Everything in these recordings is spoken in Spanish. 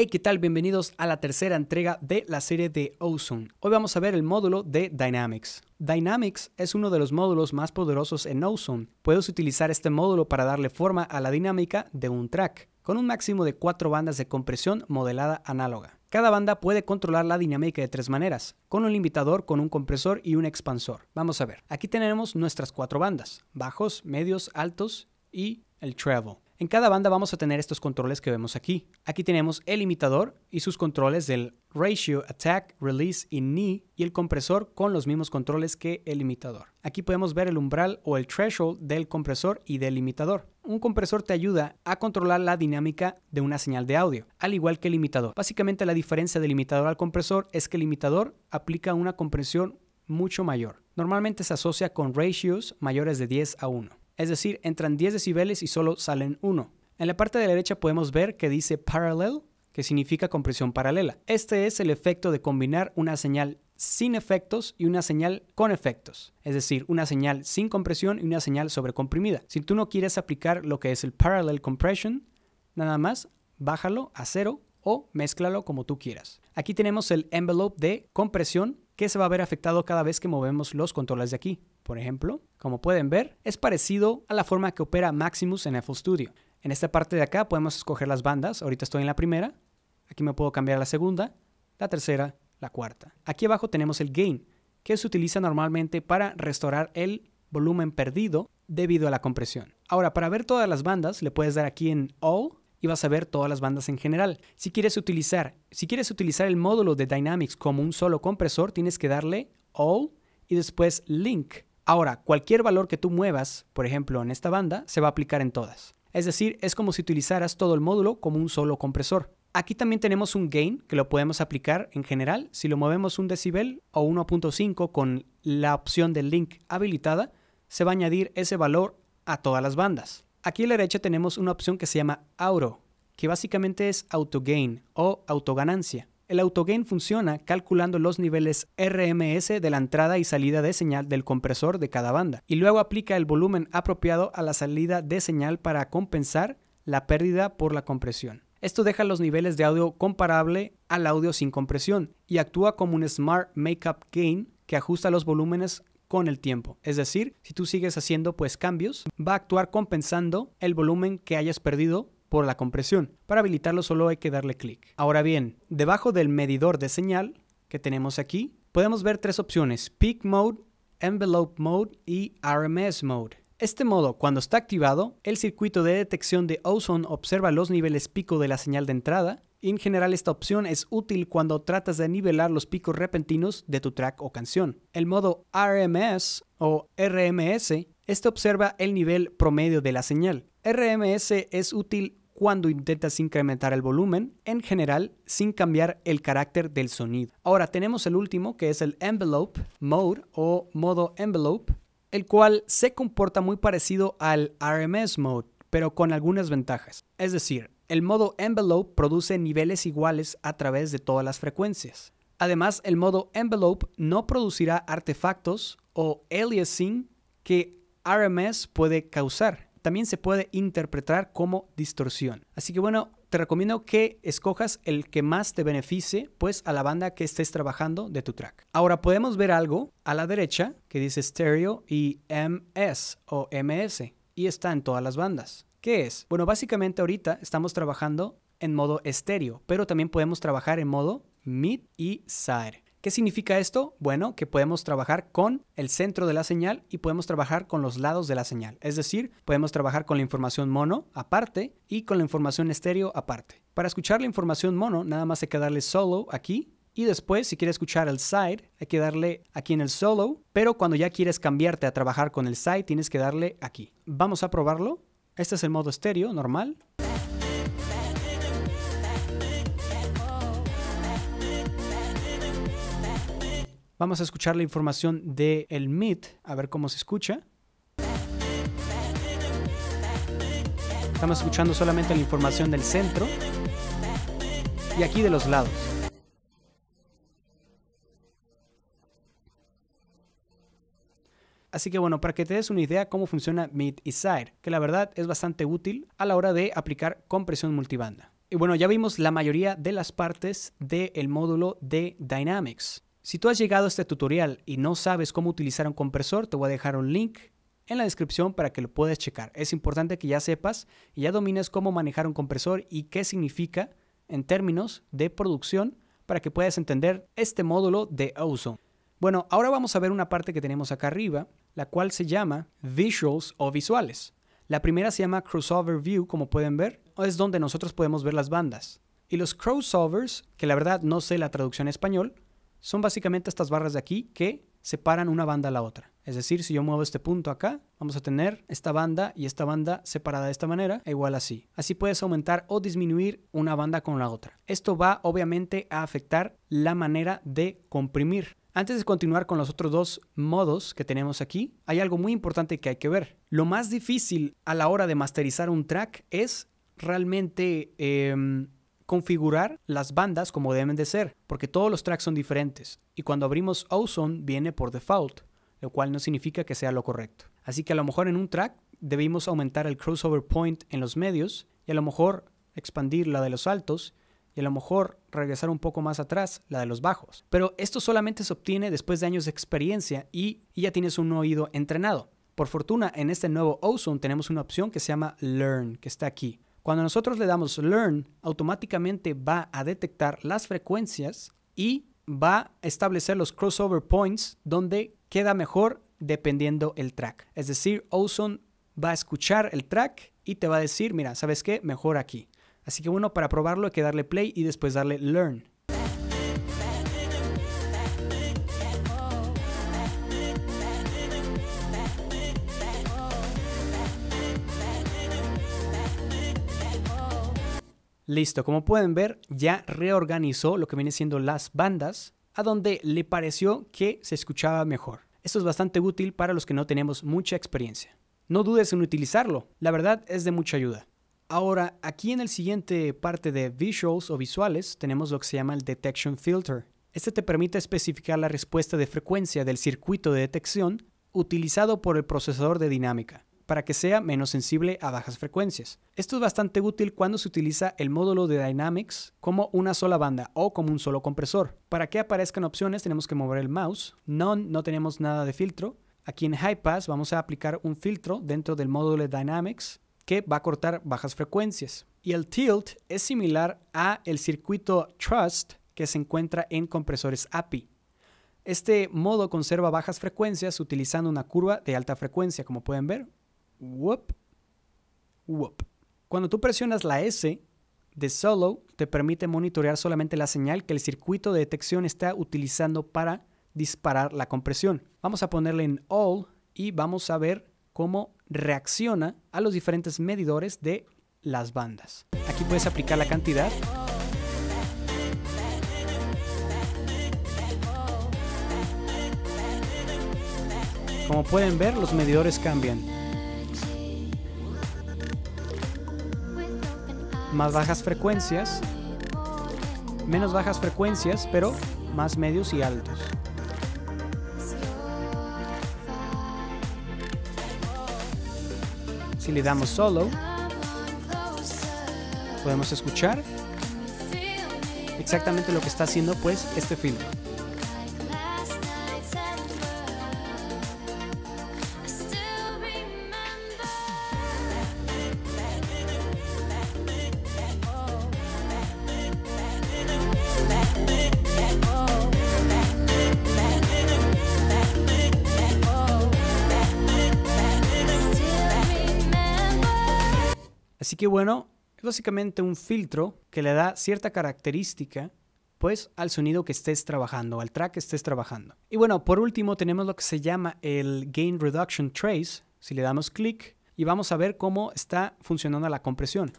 Hey, ¿qué tal? Bienvenidos a la tercera entrega de la serie de Ozone. Hoy vamos a ver el módulo de Dynamics. Dynamics es uno de los módulos más poderosos en Ozone. Puedes utilizar este módulo para darle forma a la dinámica de un track, con un máximo de cuatro bandas de compresión modelada análoga. Cada banda puede controlar la dinámica de tres maneras, con un limitador, con un compresor y un expansor. Vamos a ver, aquí tenemos nuestras cuatro bandas, bajos, medios, altos y el treble. En cada banda vamos a tener estos controles que vemos aquí. Aquí tenemos el limitador y sus controles del ratio, attack, release y knee y el compresor con los mismos controles que el limitador. Aquí podemos ver el umbral o el threshold del compresor y del imitador. Un compresor te ayuda a controlar la dinámica de una señal de audio, al igual que el limitador. Básicamente la diferencia del limitador al compresor es que el limitador aplica una compresión mucho mayor. Normalmente se asocia con ratios mayores de 10 a 1 es decir, entran 10 decibeles y solo salen 1. En la parte de la derecha podemos ver que dice parallel, que significa compresión paralela. Este es el efecto de combinar una señal sin efectos y una señal con efectos, es decir, una señal sin compresión y una señal sobrecomprimida. Si tú no quieres aplicar lo que es el parallel compression, nada más bájalo a cero o mezclalo como tú quieras. Aquí tenemos el envelope de compresión que se va a ver afectado cada vez que movemos los controles de aquí. Por ejemplo, como pueden ver, es parecido a la forma que opera Maximus en FL Studio. En esta parte de acá podemos escoger las bandas, ahorita estoy en la primera, aquí me puedo cambiar a la segunda, la tercera, la cuarta. Aquí abajo tenemos el gain, que se utiliza normalmente para restaurar el volumen perdido debido a la compresión. Ahora, para ver todas las bandas, le puedes dar aquí en All y vas a ver todas las bandas en general. Si quieres utilizar, si quieres utilizar el módulo de Dynamics como un solo compresor, tienes que darle All y después Link. Ahora, cualquier valor que tú muevas, por ejemplo, en esta banda, se va a aplicar en todas. Es decir, es como si utilizaras todo el módulo como un solo compresor. Aquí también tenemos un gain que lo podemos aplicar en general. Si lo movemos un decibel o 1.5 con la opción de link habilitada, se va a añadir ese valor a todas las bandas. Aquí a la derecha tenemos una opción que se llama Auto, que básicamente es autogain o autoganancia. El autogain funciona calculando los niveles RMS de la entrada y salida de señal del compresor de cada banda y luego aplica el volumen apropiado a la salida de señal para compensar la pérdida por la compresión. Esto deja los niveles de audio comparable al audio sin compresión y actúa como un Smart Makeup Gain que ajusta los volúmenes con el tiempo. Es decir, si tú sigues haciendo pues cambios, va a actuar compensando el volumen que hayas perdido por la compresión. Para habilitarlo solo hay que darle clic. Ahora bien, debajo del medidor de señal que tenemos aquí, podemos ver tres opciones, Peak Mode, Envelope Mode y RMS Mode. Este modo, cuando está activado, el circuito de detección de Ozone observa los niveles pico de la señal de entrada en general esta opción es útil cuando tratas de nivelar los picos repentinos de tu track o canción. El modo RMS o RMS, este observa el nivel promedio de la señal. RMS es útil cuando intentas incrementar el volumen, en general sin cambiar el carácter del sonido. Ahora tenemos el último que es el Envelope Mode o modo Envelope, el cual se comporta muy parecido al RMS Mode, pero con algunas ventajas. Es decir, el modo envelope produce niveles iguales a través de todas las frecuencias. Además, el modo envelope no producirá artefactos o aliasing que RMS puede causar. También se puede interpretar como distorsión. Así que bueno, te recomiendo que escojas el que más te beneficie, pues a la banda que estés trabajando de tu track. Ahora podemos ver algo a la derecha que dice stereo y MS o MS y está en todas las bandas. ¿Qué es? Bueno, básicamente ahorita estamos trabajando en modo estéreo, pero también podemos trabajar en modo mid y side. ¿Qué significa esto? Bueno, que podemos trabajar con el centro de la señal y podemos trabajar con los lados de la señal. Es decir, podemos trabajar con la información mono aparte y con la información estéreo aparte. Para escuchar la información mono, nada más hay que darle solo aquí y después, si quieres escuchar el side, hay que darle aquí en el solo, pero cuando ya quieres cambiarte a trabajar con el side, tienes que darle aquí. Vamos a probarlo. Este es el modo estéreo normal. Vamos a escuchar la información del el mid, a ver cómo se escucha. Estamos escuchando solamente la información del centro y aquí de los lados. Así que bueno, para que te des una idea cómo funciona Mid y Side, que la verdad es bastante útil a la hora de aplicar compresión multibanda. Y bueno, ya vimos la mayoría de las partes del módulo de Dynamics. Si tú has llegado a este tutorial y no sabes cómo utilizar un compresor, te voy a dejar un link en la descripción para que lo puedas checar. Es importante que ya sepas y ya domines cómo manejar un compresor y qué significa en términos de producción para que puedas entender este módulo de Ozone. Bueno, ahora vamos a ver una parte que tenemos acá arriba, la cual se llama Visuals o Visuales. La primera se llama Crossover View, como pueden ver, es donde nosotros podemos ver las bandas. Y los crossovers, que la verdad no sé la traducción en español, son básicamente estas barras de aquí que separan una banda a la otra. Es decir, si yo muevo este punto acá, vamos a tener esta banda y esta banda separada de esta manera, e igual así. Así puedes aumentar o disminuir una banda con la otra. Esto va obviamente a afectar la manera de comprimir. Antes de continuar con los otros dos modos que tenemos aquí, hay algo muy importante que hay que ver. Lo más difícil a la hora de masterizar un track es realmente em, configurar las bandas como deben de ser, porque todos los tracks son diferentes y cuando abrimos Ozone viene por default, lo cual no significa que sea lo correcto. Así que a lo mejor en un track debimos aumentar el crossover point en los medios y a lo mejor expandir la de los altos y a lo mejor regresar un poco más atrás, la de los bajos. Pero esto solamente se obtiene después de años de experiencia y, ya tienes un oído entrenado. Por fortuna, en este nuevo Ozone tenemos una opción que se llama Learn, que está aquí. Cuando nosotros le damos Learn, automáticamente va a detectar las frecuencias y va a establecer los crossover points donde queda mejor dependiendo el track. Es decir, Ozone va a escuchar el track y te va a decir, mira, ¿sabes qué? Mejor aquí. Así que bueno, para probarlo hay que darle play y después darle learn. Listo, como pueden ver, ya reorganizó lo que viene siendo las bandas a donde le pareció que se escuchaba mejor. Esto es bastante útil para los que no tenemos mucha experiencia. No dudes en utilizarlo, la verdad es de mucha ayuda. Ahora, aquí en el siguiente parte de visuals o visuales tenemos lo que se llama el detection filter. Este te permite especificar la respuesta de frecuencia del circuito de detección utilizado por el procesador de dinámica para que sea menos sensible a bajas frecuencias. Esto es bastante útil cuando se utiliza el módulo de Dynamics como una sola banda o como un solo compresor. Para que aparezcan opciones tenemos que mover el mouse. None no tenemos nada de filtro. Aquí en High Pass vamos a aplicar un filtro dentro del módulo de Dynamics que va a cortar bajas frecuencias. Y el tilt es similar a el circuito trust que se encuentra en compresores API. Este modo conserva bajas frecuencias utilizando una curva de alta frecuencia, como pueden ver. Whoop, whoop. Cuando tú presionas la S de solo, te permite monitorear solamente la señal que el circuito de detección está utilizando para disparar la compresión. Vamos a ponerle en all y vamos a ver cómo reacciona a los diferentes medidores de las bandas. Aquí puedes aplicar la cantidad. Como pueden ver, los medidores cambian. Más bajas frecuencias, menos bajas frecuencias, pero más medios y altos. Si le damos solo, podemos escuchar exactamente lo que está haciendo pues este filtro. Así que bueno, es básicamente un filtro que le da cierta característica pues al sonido que estés trabajando, al track que estés trabajando. Y bueno, por último tenemos lo que se llama el Gain Reduction Trace. Si le damos clic y vamos a ver cómo está funcionando la compresión.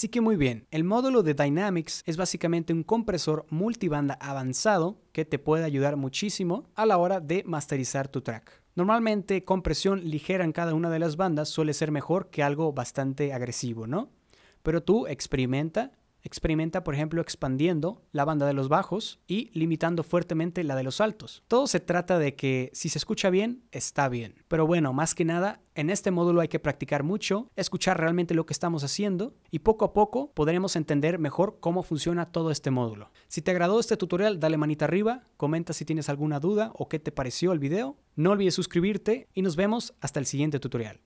Así que muy bien, el módulo de Dynamics es básicamente un compresor multibanda avanzado que te puede ayudar muchísimo a la hora de masterizar tu track. Normalmente compresión ligera en cada una de las bandas suele ser mejor que algo bastante agresivo, ¿no? Pero tú experimenta experimenta, por ejemplo, expandiendo la banda de los bajos y limitando fuertemente la de los altos. Todo se trata de que si se escucha bien, está bien. Pero bueno, más que nada, en este módulo hay que practicar mucho, escuchar realmente lo que estamos haciendo y poco a poco podremos entender mejor cómo funciona todo este módulo. Si te agradó este tutorial, dale manita arriba, comenta si tienes alguna duda o qué te pareció el video. No olvides suscribirte y nos vemos hasta el siguiente tutorial.